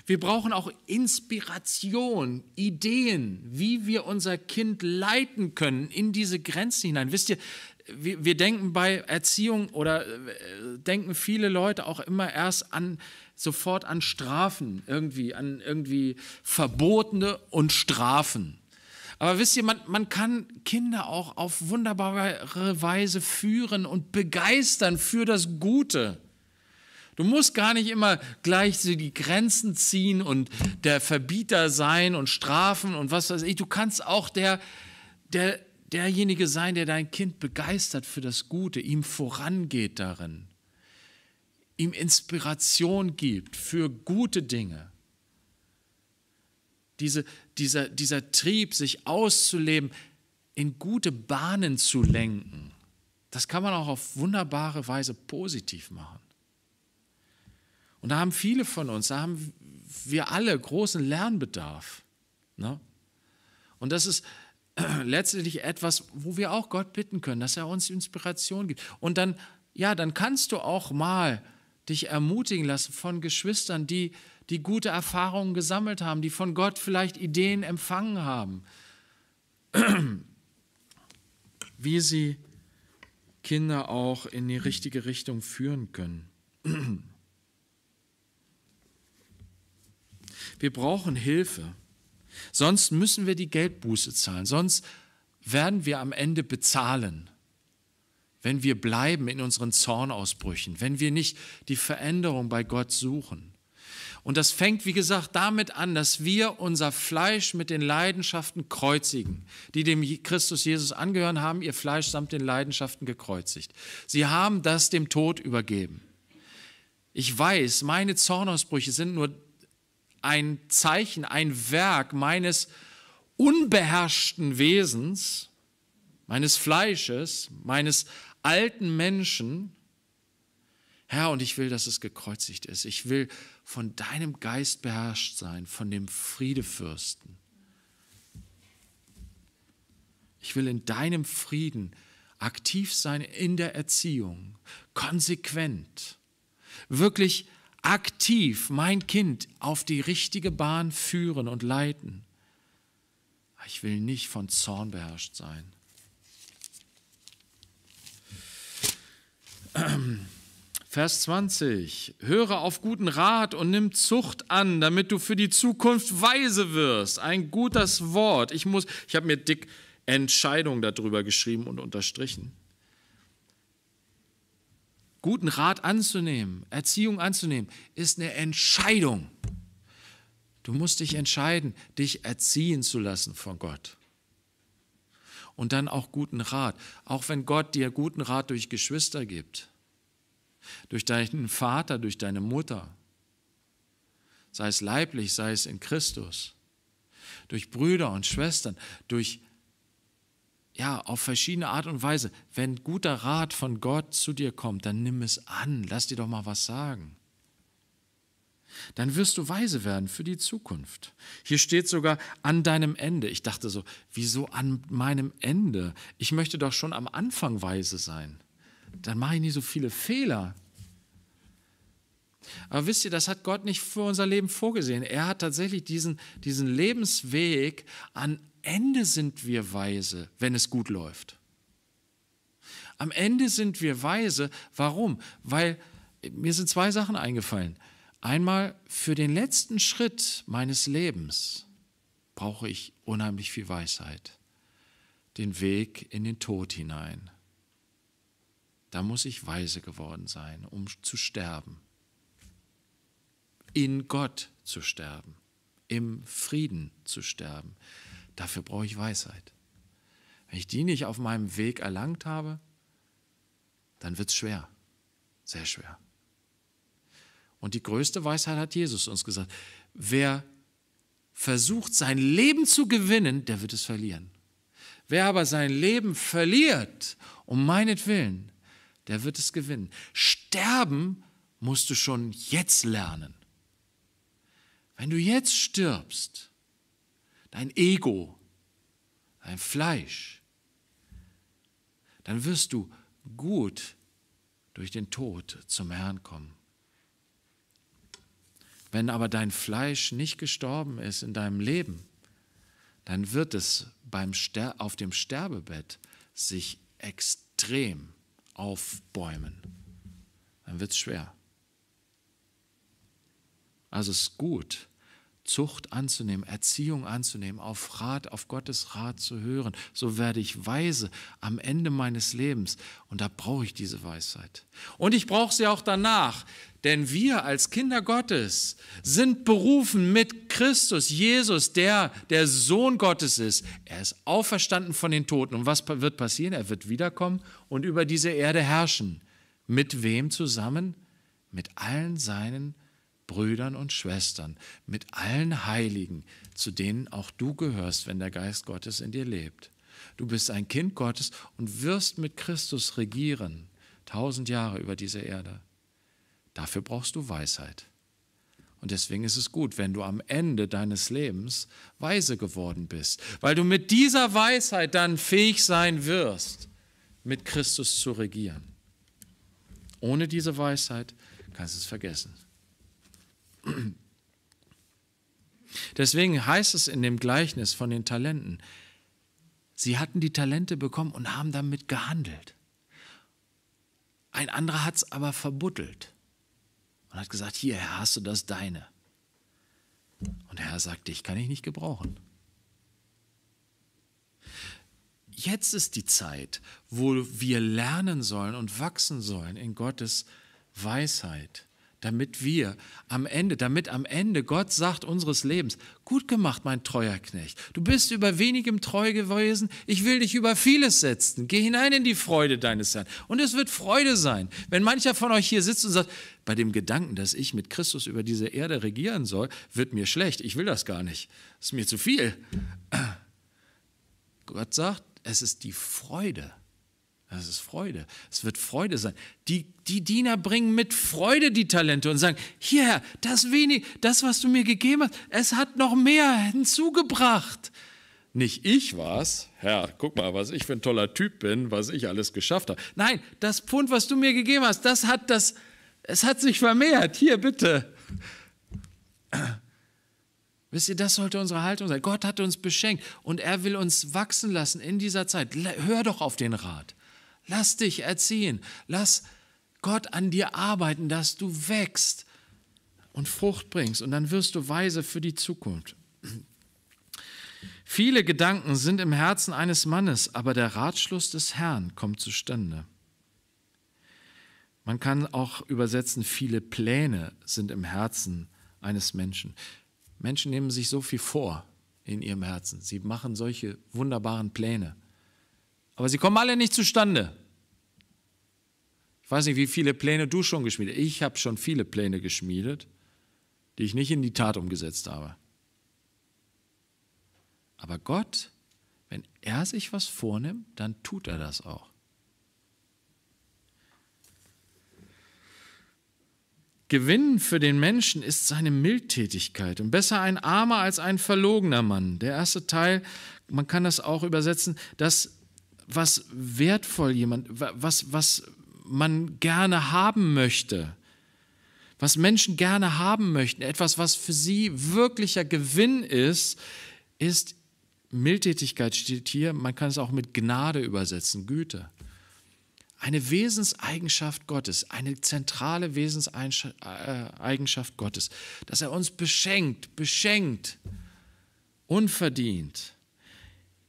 Wir brauchen auch Inspiration, Ideen, wie wir unser Kind leiten können in diese Grenzen hinein. Wisst ihr, wir, wir denken bei Erziehung oder äh, denken viele Leute auch immer erst an sofort an Strafen irgendwie, an irgendwie Verbotene und Strafen. Aber wisst ihr, man, man kann Kinder auch auf wunderbare Weise führen und begeistern für das Gute. Du musst gar nicht immer gleich so die Grenzen ziehen und der Verbieter sein und strafen und was weiß ich. Du kannst auch der, der derjenige sein, der dein Kind begeistert für das Gute, ihm vorangeht darin, ihm Inspiration gibt für gute Dinge. Diese, dieser, dieser Trieb, sich auszuleben, in gute Bahnen zu lenken, das kann man auch auf wunderbare Weise positiv machen. Und da haben viele von uns, da haben wir alle großen Lernbedarf. Ne? Und das ist, [CLEARS THROAT] letztendlich etwas, wo wir auch Gott bitten können, dass er uns Inspiration gibt. Und dann, ja, dann kannst du auch mal dich ermutigen lassen von Geschwistern, die, die gute Erfahrungen gesammelt haben, die von Gott vielleicht Ideen empfangen haben, [CLEARS THROAT] wie sie Kinder auch in die richtige Richtung führen können. [CLEARS THROAT] Wir brauchen Hilfe. Sonst müssen wir die Geldbuße zahlen. Sonst werden wir am Ende bezahlen, wenn wir bleiben in unseren Zornausbrüchen, wenn wir nicht die Veränderung bei Gott suchen. Und das fängt, wie gesagt, damit an, dass wir unser Fleisch mit den Leidenschaften kreuzigen, die dem Christus Jesus angehören haben, ihr Fleisch samt den Leidenschaften gekreuzigt. Sie haben das dem Tod übergeben. Ich weiß, meine Zornausbrüche sind nur ein Zeichen, ein Werk meines unbeherrschten Wesens, meines Fleisches, meines alten Menschen. Herr, und ich will, dass es gekreuzigt ist. Ich will von deinem Geist beherrscht sein, von dem Friedefürsten. Ich will in deinem Frieden aktiv sein in der Erziehung, konsequent, wirklich aktiv mein Kind auf die richtige Bahn führen und leiten. Ich will nicht von Zorn beherrscht sein. [CLEARS THROAT] Vers 20. Höre auf guten Rat und nimm Zucht an, damit du für die Zukunft weise wirst. Ein gutes Wort. Ich ich habe mir dick Entscheidung darüber geschrieben und unterstrichen guten Rat anzunehmen, Erziehung anzunehmen, ist eine Entscheidung. Du musst dich entscheiden, dich erziehen zu lassen von Gott. Und dann auch guten Rat. Auch wenn Gott dir guten Rat durch Geschwister gibt, durch deinen Vater, durch deine Mutter, sei es leiblich, sei es in Christus, durch Brüder und Schwestern, durch ja, auf verschiedene Art und Weise. Wenn guter Rat von Gott zu dir kommt, dann nimm es an, lass dir doch mal was sagen. Dann wirst du weise werden für die Zukunft. Hier steht sogar an deinem Ende. Ich dachte so, wieso an meinem Ende? Ich möchte doch schon am Anfang weise sein. Dann mache ich nicht so viele Fehler. Aber wisst ihr, das hat Gott nicht für unser Leben vorgesehen. Er hat tatsächlich diesen, diesen Lebensweg an Ende sind wir weise, wenn es gut läuft. Am Ende sind wir weise. Warum? Weil äh, mir sind zwei Sachen eingefallen. Einmal, für den letzten Schritt meines Lebens brauche ich unheimlich viel Weisheit. Den Weg in den Tod hinein. Da muss ich weise geworden sein, um zu sterben. In Gott zu sterben. Im Frieden zu sterben. Dafür brauche ich Weisheit. Wenn ich die nicht auf meinem Weg erlangt habe, dann wird es schwer, sehr schwer. Und die größte Weisheit hat Jesus uns gesagt. Wer versucht, sein Leben zu gewinnen, der wird es verlieren. Wer aber sein Leben verliert, um meinetwillen, der wird es gewinnen. Sterben musst du schon jetzt lernen. Wenn du jetzt stirbst, dein Ego, dein Fleisch, dann wirst du gut durch den Tod zum Herrn kommen. Wenn aber dein Fleisch nicht gestorben ist in deinem Leben, dann wird es beim auf dem Sterbebett sich extrem aufbäumen. Dann wird es schwer. Also es ist gut, Zucht anzunehmen, Erziehung anzunehmen, auf Rat, auf Gottes Rat zu hören. So werde ich weise am Ende meines Lebens. Und da brauche ich diese Weisheit. Und ich brauche sie auch danach. Denn wir als Kinder Gottes sind berufen mit Christus, Jesus, der der Sohn Gottes ist. Er ist auferstanden von den Toten. Und was wird passieren? Er wird wiederkommen und über diese Erde herrschen. Mit wem zusammen? Mit allen seinen Menschen. Brüdern und Schwestern, mit allen Heiligen, zu denen auch du gehörst, wenn der Geist Gottes in dir lebt. Du bist ein Kind Gottes und wirst mit Christus regieren, tausend Jahre über diese Erde. Dafür brauchst du Weisheit. Und deswegen ist es gut, wenn du am Ende deines Lebens weise geworden bist, weil du mit dieser Weisheit dann fähig sein wirst, mit Christus zu regieren. Ohne diese Weisheit kannst du es vergessen. Deswegen heißt es in dem Gleichnis von den Talenten, sie hatten die Talente bekommen und haben damit gehandelt. Ein anderer hat es aber verbuttelt und hat gesagt, hier Herr, hast du das deine. Und der Herr sagt, dich kann ich nicht gebrauchen. Jetzt ist die Zeit, wo wir lernen sollen und wachsen sollen in Gottes Weisheit damit wir am Ende, damit am Ende Gott sagt unseres Lebens, gut gemacht, mein treuer Knecht, du bist über wenigem treu gewesen, ich will dich über vieles setzen, geh hinein in die Freude deines Herrn. Und es wird Freude sein, wenn mancher von euch hier sitzt und sagt, bei dem Gedanken, dass ich mit Christus über diese Erde regieren soll, wird mir schlecht, ich will das gar nicht, das ist mir zu viel. [CLEARS THROAT] Gott sagt, es ist die Freude das ist Freude. Es wird Freude sein. Die, die Diener bringen mit Freude die Talente und sagen, hier, das wenig, das, was du mir gegeben hast, es hat noch mehr hinzugebracht. Nicht ich war's, Herr, guck mal, was ich für ein toller Typ bin, was ich alles geschafft habe. Nein, das Pfund, was du mir gegeben hast, das hat das, es hat sich vermehrt. Hier, bitte. Wisst ihr, das sollte unsere Haltung sein. Gott hat uns beschenkt und er will uns wachsen lassen in dieser Zeit. Hör doch auf den Rat. Lass dich erziehen. Lass Gott an dir arbeiten, dass du wächst und Frucht bringst. Und dann wirst du weise für die Zukunft. Viele Gedanken sind im Herzen eines Mannes, aber der Ratschluss des Herrn kommt zustande. Man kann auch übersetzen, viele Pläne sind im Herzen eines Menschen. Menschen nehmen sich so viel vor in ihrem Herzen. Sie machen solche wunderbaren Pläne. Aber sie kommen alle nicht zustande. Ich weiß nicht, wie viele Pläne du schon geschmiedet hast. Ich habe schon viele Pläne geschmiedet, die ich nicht in die Tat umgesetzt habe. Aber Gott, wenn er sich was vornimmt, dann tut er das auch. Gewinn für den Menschen ist seine Mildtätigkeit und besser ein armer als ein verlogener Mann. Der erste Teil, man kann das auch übersetzen, dass was wertvoll jemand, was, was man gerne haben möchte, was Menschen gerne haben möchten, etwas, was für sie wirklicher Gewinn ist, ist Mildtätigkeit steht hier, man kann es auch mit Gnade übersetzen, Güte. Eine Wesenseigenschaft Gottes, eine zentrale Wesenseigenschaft Gottes, dass er uns beschenkt, beschenkt, unverdient.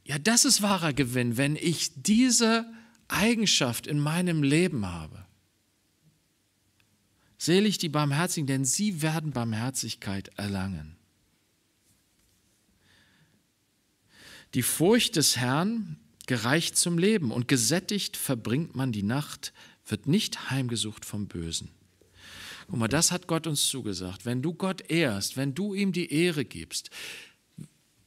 Ja, das ist wahrer Gewinn, wenn ich diese Eigenschaft in meinem Leben habe. Selig die Barmherzigen, denn sie werden Barmherzigkeit erlangen. Die Furcht des Herrn gereicht zum Leben und gesättigt verbringt man die Nacht, wird nicht heimgesucht vom Bösen. Guck mal, das hat Gott uns zugesagt. Wenn du Gott ehrst, wenn du ihm die Ehre gibst,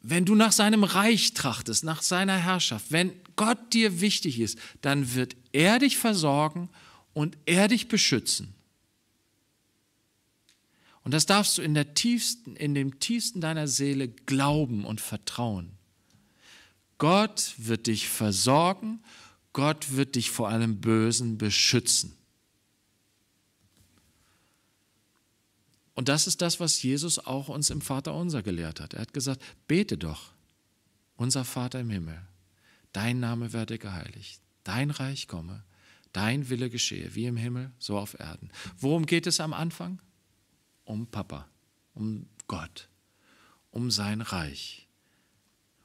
wenn du nach seinem Reich trachtest, nach seiner Herrschaft, wenn Gott dir wichtig ist, dann wird er dich versorgen und er dich beschützen. Und das darfst du in der tiefsten, in dem tiefsten deiner Seele glauben und vertrauen. Gott wird dich versorgen, Gott wird dich vor allem Bösen beschützen. Und das ist das, was Jesus auch uns im Vater unser gelehrt hat. Er hat gesagt, bete doch, unser Vater im Himmel, dein Name werde geheiligt, dein Reich komme, dein Wille geschehe, wie im Himmel, so auf Erden. Worum geht es am Anfang? Um Papa, um Gott, um sein Reich,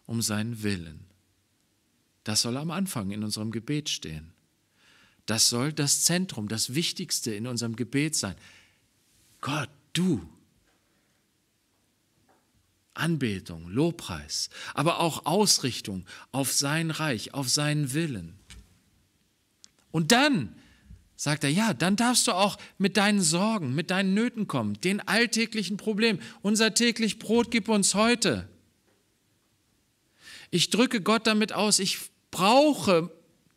um seinen Willen. Das soll am Anfang in unserem Gebet stehen. Das soll das Zentrum, das Wichtigste in unserem Gebet sein. Gott, du. Anbetung, Lobpreis, aber auch Ausrichtung auf sein Reich, auf seinen Willen. Und dann sagt er, ja, dann darfst du auch mit deinen Sorgen, mit deinen Nöten kommen, den alltäglichen Problemen. Unser täglich Brot gib uns heute. Ich drücke Gott damit aus, ich brauche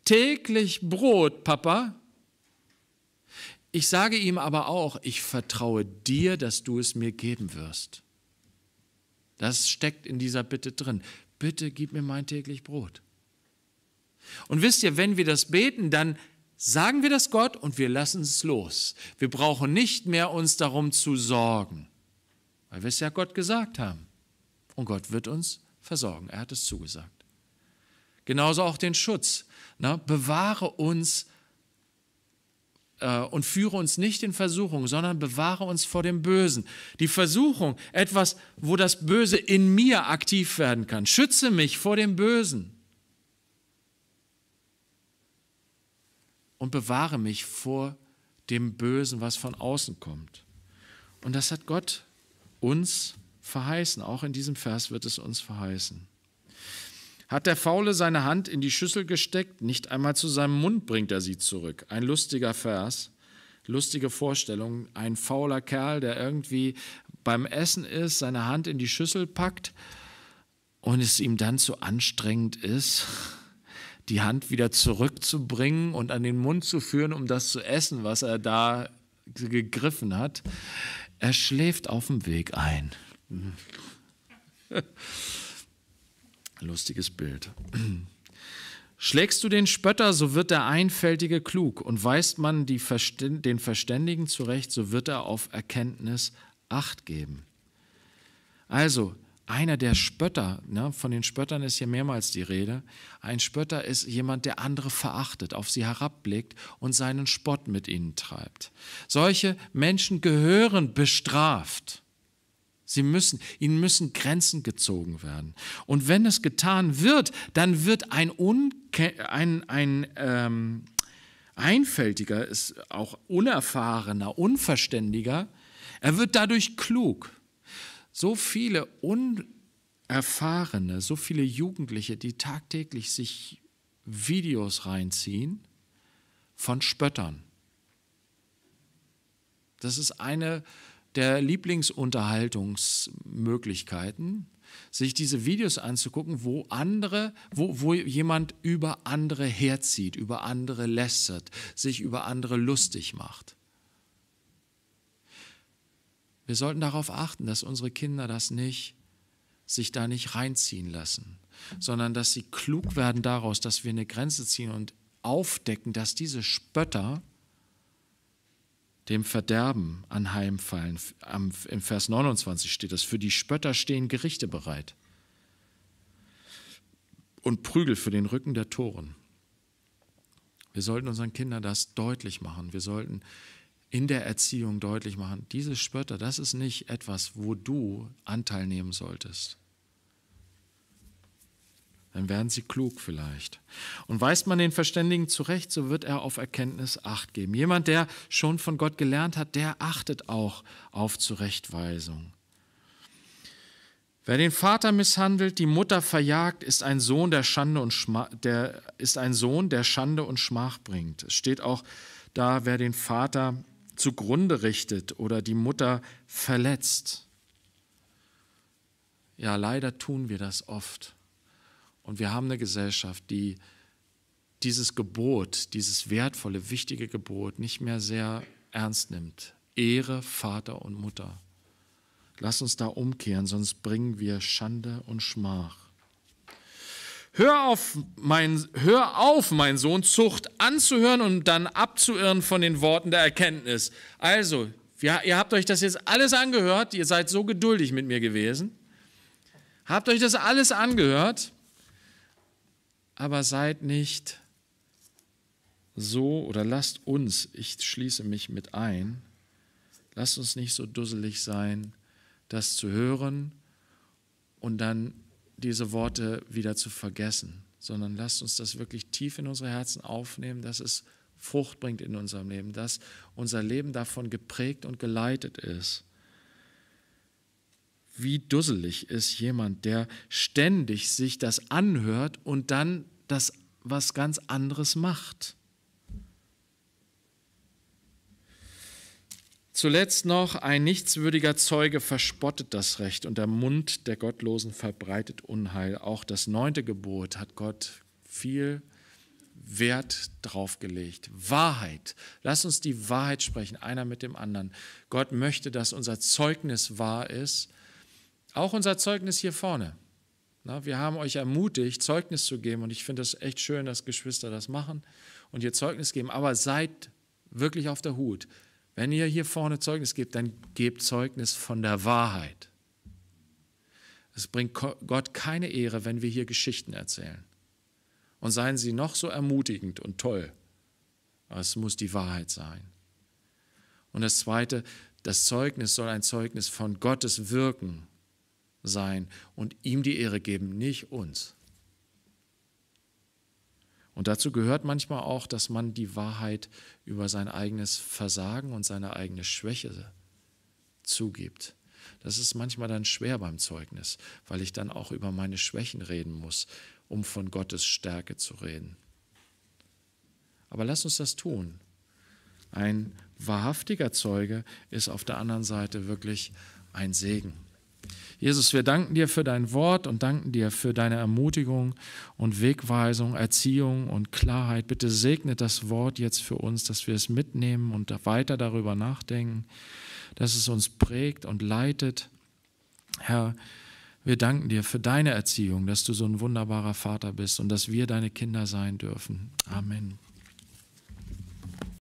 täglich Brot, Papa, ich sage ihm aber auch, ich vertraue dir, dass du es mir geben wirst. Das steckt in dieser Bitte drin. Bitte gib mir mein täglich Brot. Und wisst ihr, wenn wir das beten, dann sagen wir das Gott und wir lassen es los. Wir brauchen nicht mehr uns darum zu sorgen, weil wir es ja Gott gesagt haben. Und Gott wird uns versorgen. Er hat es zugesagt. Genauso auch den Schutz. Na, bewahre uns äh, und führe uns nicht in Versuchung, sondern bewahre uns vor dem Bösen. Die Versuchung, etwas, wo das Böse in mir aktiv werden kann. Schütze mich vor dem Bösen. Und bewahre mich vor dem Bösen, was von außen kommt. Und das hat Gott uns verheißen. Auch in diesem Vers wird es uns verheißen. Hat der Faule seine Hand in die Schüssel gesteckt, nicht einmal zu seinem Mund bringt er sie zurück. Ein lustiger Vers, lustige Vorstellung. Ein fauler Kerl, der irgendwie beim Essen ist, seine Hand in die Schüssel packt und es ihm dann zu anstrengend ist, die Hand wieder zurückzubringen und an den Mund zu führen, um das zu essen, was er da gegriffen hat. Er schläft auf dem Weg ein lustiges Bild. Schlägst du den Spötter, so wird der Einfältige klug, und weist man Verständ den Verständigen zurecht, so wird er auf Erkenntnis Acht geben. Also, einer der Spötter, ne, von den Spöttern ist hier mehrmals die Rede, ein Spötter ist jemand, der andere verachtet, auf sie herabblickt und seinen Spott mit ihnen treibt. Solche Menschen gehören bestraft. Sie müssen, ihnen müssen Grenzen gezogen werden. Und wenn es getan wird, dann wird ein, Unke ein, ein ähm, einfältiger, ist auch unerfahrener, unverständiger, er wird dadurch klug. So viele unerfahrene, so viele Jugendliche, die tagtäglich sich Videos reinziehen von Spöttern. Das ist eine der Lieblingsunterhaltungsmöglichkeiten, sich diese Videos anzugucken, wo andere, wo, wo jemand über andere herzieht, über andere lästert, sich über andere lustig macht. Wir sollten darauf achten, dass unsere Kinder das nicht, sich da nicht reinziehen lassen, sondern dass sie klug werden daraus, dass wir eine Grenze ziehen und aufdecken, dass diese Spötter dem Verderben anheimfallen. Am, Im Vers 29 steht das, für die Spötter stehen Gerichte bereit und Prügel für den Rücken der Toren. Wir sollten unseren Kindern das deutlich machen. Wir sollten in der Erziehung deutlich machen, diese Spötter, das ist nicht etwas, wo du Anteil nehmen solltest dann werden sie klug vielleicht. Und weist man den Verständigen zurecht, so wird er auf Erkenntnis Acht geben. Jemand, der schon von Gott gelernt hat, der achtet auch auf Zurechtweisung. Wer den Vater misshandelt, die Mutter verjagt, ist ein Sohn, der Schande und Schmach, der ist ein Sohn, der Schande und Schmach bringt. Es steht auch da, wer den Vater zugrunde richtet oder die Mutter verletzt. Ja, leider tun wir das oft. Und wir haben eine Gesellschaft, die dieses Gebot, dieses wertvolle, wichtige Gebot nicht mehr sehr ernst nimmt. Ehre Vater und Mutter. Lass uns da umkehren, sonst bringen wir Schande und Schmach. Hör auf, mein, hör auf, mein Sohn, Zucht anzuhören und dann abzuirren von den Worten der Erkenntnis. Also, wir, ihr habt euch das jetzt alles angehört, ihr seid so geduldig mit mir gewesen. Habt euch das alles angehört? aber seid nicht so oder lasst uns, ich schließe mich mit ein, lasst uns nicht so dusselig sein, das zu hören und dann diese Worte wieder zu vergessen, sondern lasst uns das wirklich tief in unsere Herzen aufnehmen, dass es Frucht bringt in unserem Leben, dass unser Leben davon geprägt und geleitet ist wie dusselig ist jemand, der ständig sich das anhört und dann das was ganz anderes macht. Zuletzt noch, ein nichtswürdiger Zeuge verspottet das Recht und der Mund der Gottlosen verbreitet Unheil. Auch das neunte Gebot hat Gott viel Wert draufgelegt. Wahrheit. Lass uns die Wahrheit sprechen, einer mit dem anderen. Gott möchte, dass unser Zeugnis wahr ist auch unser Zeugnis hier vorne. Na, wir haben euch ermutigt, Zeugnis zu geben. Und ich finde es echt schön, dass Geschwister das machen und ihr Zeugnis geben. Aber seid wirklich auf der Hut. Wenn ihr hier vorne Zeugnis gebt, dann gebt Zeugnis von der Wahrheit. Es bringt Gott keine Ehre, wenn wir hier Geschichten erzählen. Und seien sie noch so ermutigend und toll. es muss die Wahrheit sein. Und das Zweite, das Zeugnis soll ein Zeugnis von Gottes Wirken sein und ihm die Ehre geben, nicht uns. Und dazu gehört manchmal auch, dass man die Wahrheit über sein eigenes Versagen und seine eigene Schwäche zugibt. Das ist manchmal dann schwer beim Zeugnis, weil ich dann auch über meine Schwächen reden muss, um von Gottes Stärke zu reden. Aber lass uns das tun. Ein wahrhaftiger Zeuge ist auf der anderen Seite wirklich ein Segen. Jesus, wir danken dir für dein Wort und danken dir für deine Ermutigung und Wegweisung, Erziehung und Klarheit. Bitte segne das Wort jetzt für uns, dass wir es mitnehmen und weiter darüber nachdenken, dass es uns prägt und leitet. Herr, wir danken dir für deine Erziehung, dass du so ein wunderbarer Vater bist und dass wir deine Kinder sein dürfen. Amen.